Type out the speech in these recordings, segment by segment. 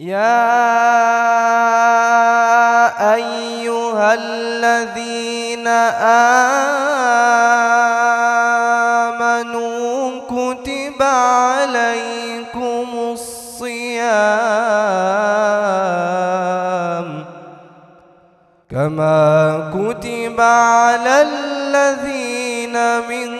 يا أيها الذين آمنوا كتب عليكم الصيام كما كتب على الذين من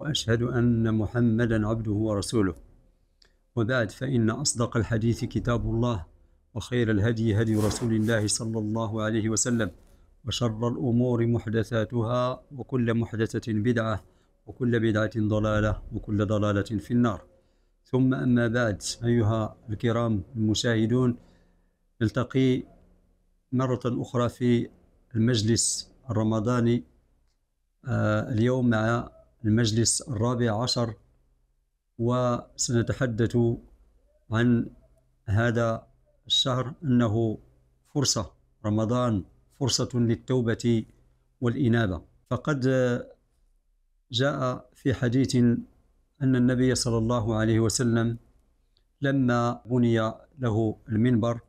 واشهد ان محمدا عبده ورسوله وبعد فان اصدق الحديث كتاب الله وخير الهدي هدي رسول الله صلى الله عليه وسلم وشر الامور محدثاتها وكل محدثه بدعه وكل بدعه ضلاله وكل ضلاله في النار ثم اما بعد ايها الكرام المشاهدون نلتقي مره اخرى في المجلس الرمضاني آه، اليوم مع المجلس الرابع عشر وسنتحدث عن هذا الشهر أنه فرصة رمضان فرصة للتوبة والإنابة فقد جاء في حديث أن النبي صلى الله عليه وسلم لما بني له المنبر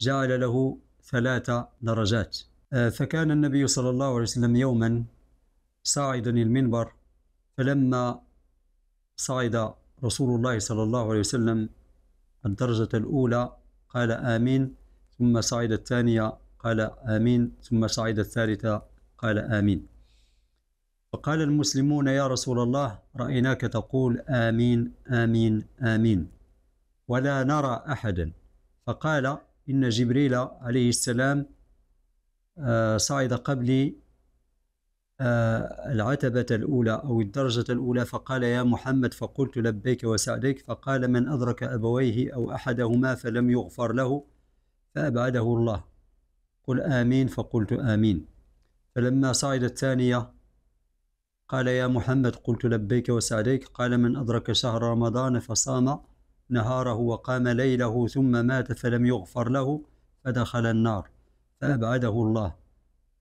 جعل له ثلاث درجات فكان النبي صلى الله عليه وسلم يوما صاعدا المنبر فلما صعد رسول الله صلى الله عليه وسلم الدرجة الأولى قال آمين ثم صعد الثانية قال آمين ثم صعد الثالثة قال آمين فقال المسلمون يا رسول الله رأيناك تقول آمين آمين آمين ولا نرى أحدا فقال إن جبريل عليه السلام آه، صعد قبلي آه، العتبة الأولى أو الدرجة الأولى فقال يا محمد فقلت لبيك وسعديك فقال من أدرك أبويه أو أحدهما فلم يغفر له فأبعده الله قل آمين فقلت آمين فلما صعد الثانية قال يا محمد قلت لبيك وسعديك قال من أدرك شهر رمضان فصام نهاره وقام ليله ثم مات فلم يغفر له فدخل النار فأبعده الله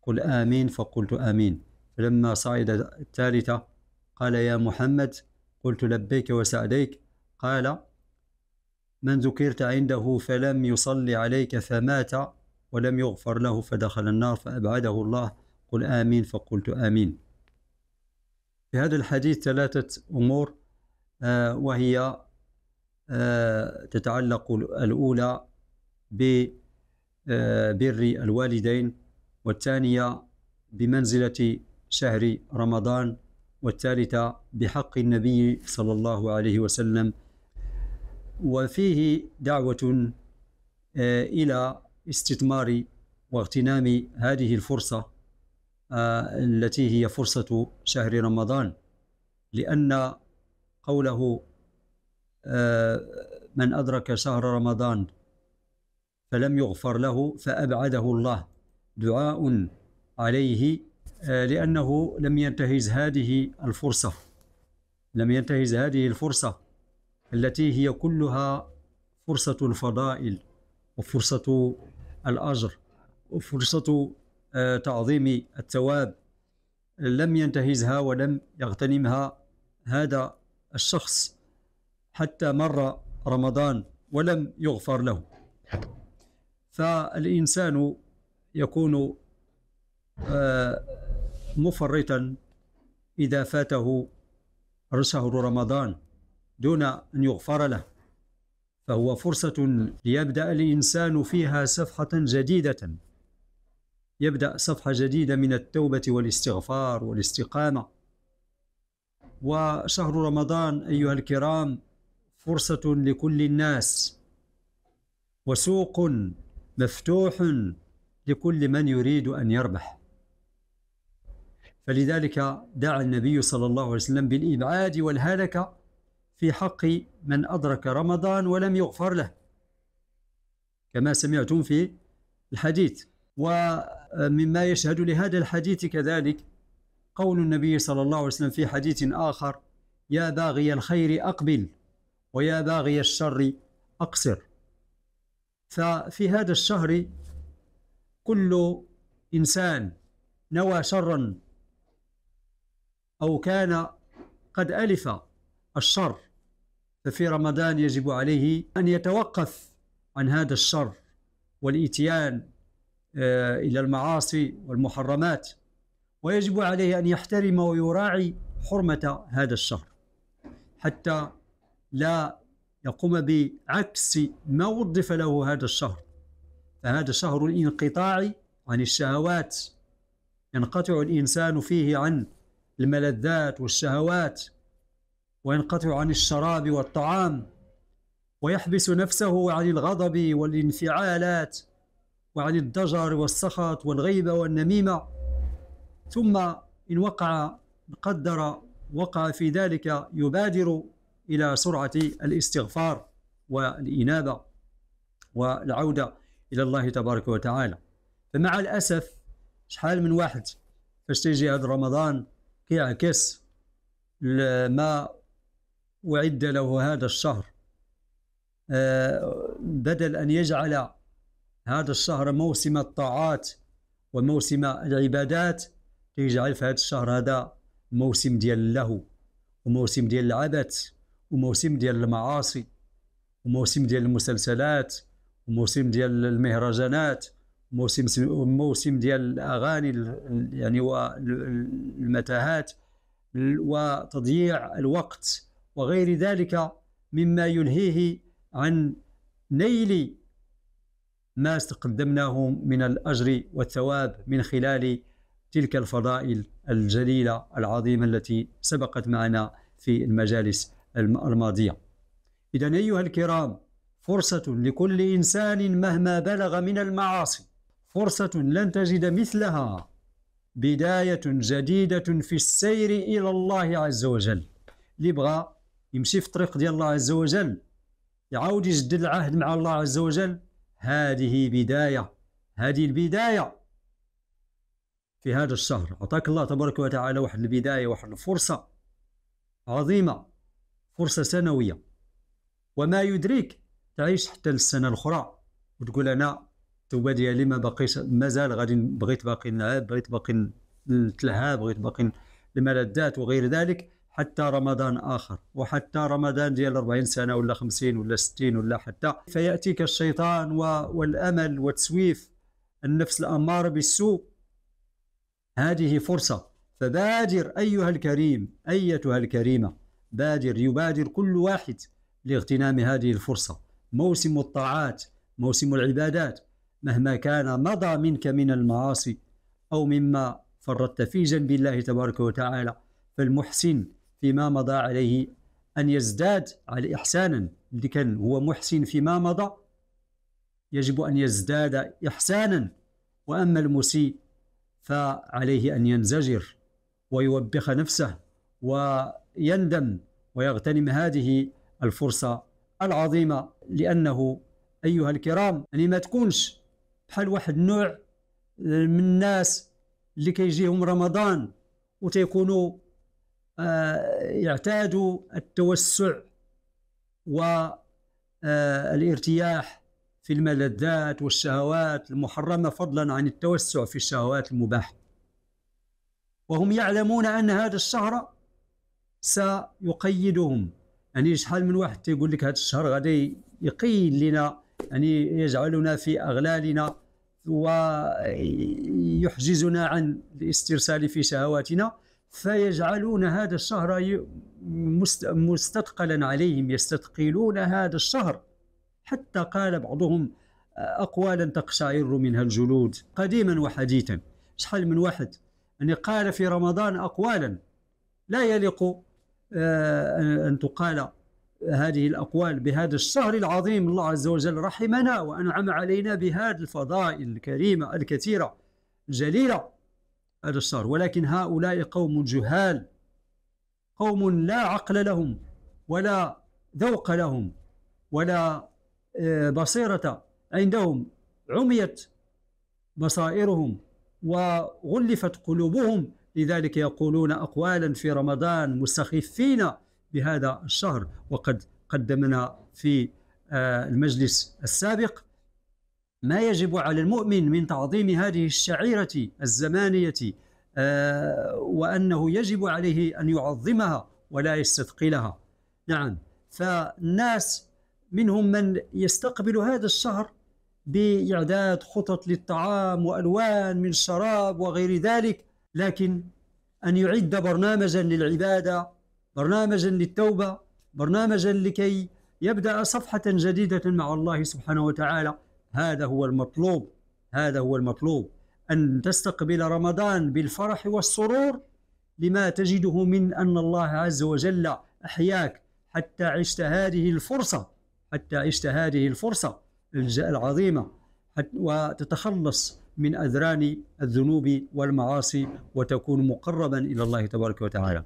قل آمين فقلت آمين فلما صعد الثالثة قال يا محمد قلت لبيك وسعديك قال من ذكرت عنده فلم يصلي عليك فمات ولم يغفر له فدخل النار فأبعده الله قل آمين فقلت آمين في هذا الحديث ثلاثة أمور آه، وهي آه، تتعلق الأولى ببر آه، الوالدين والثانية بمنزلة شهر رمضان والثالثة بحق النبي صلى الله عليه وسلم وفيه دعوة آه، إلى استثمار واغتنام هذه الفرصة آه، التي هي فرصة شهر رمضان لأن قوله آه، من أدرك شهر رمضان فلم يغفر له فأبعده الله دعاء عليه آه، لأنه لم ينتهز هذه الفرصة لم ينتهز هذه الفرصة التي هي كلها فرصة الفضائل وفرصة الأجر وفرصة آه، تعظيم الثواب لم ينتهزها ولم يغتنمها هذا الشخص حتى مر رمضان ولم يغفر له فالإنسان يكون آه، مفرطا إذا فاته شهر رمضان دون أن يغفر له فهو فرصة ليبدأ الإنسان فيها صفحة جديدة يبدأ صفحة جديدة من التوبة والاستغفار والاستقامة وشهر رمضان أيها الكرام فرصة لكل الناس وسوق مفتوح لكل من يريد أن يربح فلذلك دعا النبي صلى الله عليه وسلم بالإبعاد والهلكة في حق من أدرك رمضان ولم يغفر له كما سمعتم في الحديث ومما يشهد لهذا الحديث كذلك قول النبي صلى الله عليه وسلم في حديث آخر يا باغي الخير أقبل ويا باغي الشر أقصر ففي هذا الشهر كل إنسان نوى شرا أو كان قد ألف الشر ففي رمضان يجب عليه أن يتوقف عن هذا الشر والإتيان آه، إلى المعاصي والمحرمات ويجب عليه أن يحترم ويراعي حرمة هذا الشهر حتى لا يقوم بعكس ما وظف له هذا الشهر فهذا شهر الانقطاع عن الشهوات ينقطع الإنسان فيه عن الملذات والشهوات وينقطع عن الشراب والطعام ويحبس نفسه عن الغضب والانفعالات وعن الضجر والسخط والغيبة والنميمة ثم إن وقع قدر وقع في ذلك يبادر إلى سرعة الاستغفار والإنابة والعودة إلى الله تبارك وتعالى فمع الأسف شحال من واحد فاش تيجي هذا رمضان يعكس ما أعد له هذا الشهر آه، بدل أن يجعل هذا الشهر موسم الطاعات وموسم العبادات يجعل في هذا الشهر هذا موسم ديال اللهو وموسم ديال العبث وموسم ديال المعاصي وموسم ديال المسلسلات وموسم ديال المهرجانات موسم موسم ديال الاغاني يعني والمتاهات وتضييع الوقت وغير ذلك مما يلهيه عن نيل ما استقدمناه من الاجر والثواب من خلال تلك الفضائل الجليله العظيمه التي سبقت معنا في المجالس الماضيه. اذا ايها الكرام فرصه لكل انسان مهما بلغ من المعاصي فرصة لن تجد مثلها بداية جديدة في السير إلى الله عز وجل اللي بغى يمشي في الطريق ديال الله عز وجل يعاود يجدد العهد مع الله عز وجل هذه بداية هذه البداية في هذا الشهر عطاك الله تبارك وتعالى واحد البداية واحد الفرصة عظيمة فرصة سنوية وما يدريك تعيش حتى للسنة الأخرى وتقول أنا التوبه ديالي ما باقيش مازال غادي بغيت باقي نلعب بغيت باقي نتلهى بغيت باقي الملذات وغير ذلك حتى رمضان اخر وحتى رمضان ديال 40 سنه ولا 50 ولا 60 ولا حتى فياتيك الشيطان والامل وتسويف النفس الاماره بالسوء هذه فرصه فبادر ايها الكريم ايتها الكريمه بادر يبادر كل واحد لاغتنام هذه الفرصه موسم الطاعات موسم العبادات مهما كان مضى منك من المعاصي أو مما فرطت في جنب الله تبارك وتعالى فالمحسن فيما مضى عليه أن يزداد على إحسانا اللي كان هو محسن فيما مضى يجب أن يزداد إحسانا وأما المسيء فعليه أن ينزجر ويوبخ نفسه ويندم ويغتنم هذه الفرصة العظيمة لأنه أيها الكرام يعني ما تكونش بحال واحد النوع آه، من الناس اللي كيجيهم رمضان وتيكونوا آه يعتادوا التوسع والارتياح آه، في الملذات والشهوات المحرمه فضلا عن التوسع في الشهوات المباحه وهم يعلمون ان هذا الشهر سيقيدهم يعني شحال من واحد تيقول لك هذا الشهر غادي يقيد لنا يعني يجعلنا في أغلالنا ويحجزنا عن الاسترسال في شهواتنا فيجعلون هذا الشهر مستثقلا عليهم يستثقلون هذا الشهر حتى قال بعضهم أقوالا تقشعر منها الجلود قديما وحديثا شحال من واحد يعني قال في رمضان أقوالا لا يليق آه، أن تقال هذه الأقوال بهذا الشهر العظيم الله عز وجل رحمنا وأنعم علينا بهذه الفضائل الكريمة الكثيرة الجليلة هذا الشهر ولكن هؤلاء قوم جهال قوم لا عقل لهم ولا ذوق لهم ولا آه، بصيرة عندهم عميت بصائرهم وغلفت قلوبهم لذلك يقولون أقوالا في رمضان مستخفين بهذا الشهر وقد قدمنا في آه، المجلس السابق ما يجب على المؤمن من تعظيم هذه الشعيرة الزمانية آه، وأنه يجب عليه أن يعظمها ولا يستثقلها نعم فالناس منهم من يستقبل هذا الشهر بإعداد خطط للطعام وألوان من شراب وغير ذلك لكن أن يعد برنامجا للعبادة برنامجا للتوبة برنامجا لكي يبدأ صفحة جديدة مع الله سبحانه وتعالى هذا هو المطلوب هذا هو المطلوب أن تستقبل رمضان بالفرح والسرور لما تجده من أن الله عز وجل أحياك حتى عشت هذه الفرصة حتى عشت هذه الفرصة العظيمة وتتخلص من أذران الذنوب والمعاصي وتكون مقربا إلى الله تبارك وتعالى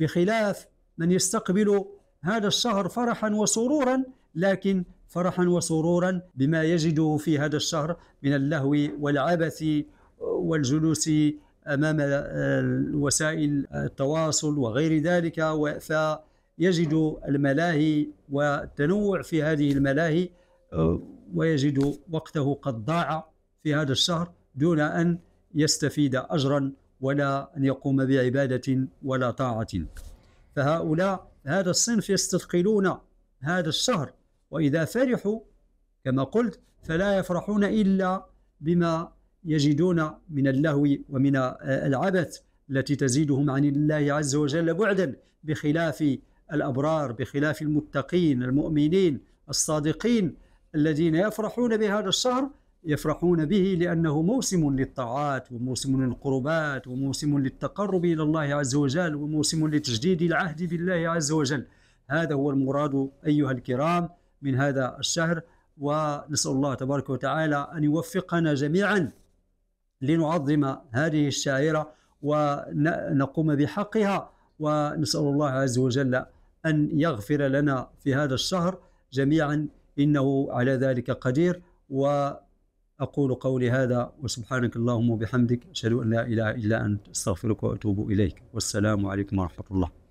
بخلاف من يستقبل هذا الشهر فرحا وسرورا لكن فرحا وسرورا بما يجده في هذا الشهر من اللهو والعبث والجلوس امام وسائل التواصل وغير ذلك فيجد الملاهي والتنوع في هذه الملاهي ويجد وقته قد ضاع في هذا الشهر دون ان يستفيد اجرا ولا أن يقوم بعبادة ولا طاعة فهؤلاء هذا الصنف يستثقلون هذا الشهر وإذا فرحوا كما قلت فلا يفرحون إلا بما يجدون من اللهو ومن العبث التي تزيدهم عن الله عز وجل بعدا بخلاف الأبرار بخلاف المتقين المؤمنين الصادقين الذين يفرحون بهذا الشهر يفرحون به لأنه موسم للطاعات وموسم للقربات وموسم للتقرب إلى الله عز وجل وموسم لتجديد العهد بالله عز وجل هذا هو المراد أيها الكرام من هذا الشهر ونسأل الله تبارك وتعالى أن يوفقنا جميعا لنعظم هذه الشاعرة ونقوم بحقها ونسأل الله عز وجل أن يغفر لنا في هذا الشهر جميعا إنه على ذلك قدير و أقول قولي هذا وسبحانك اللهم وبحمدك أشهد أن لا إله إلا أنت أستغفرك وأتوب إليك والسلام عليكم ورحمة الله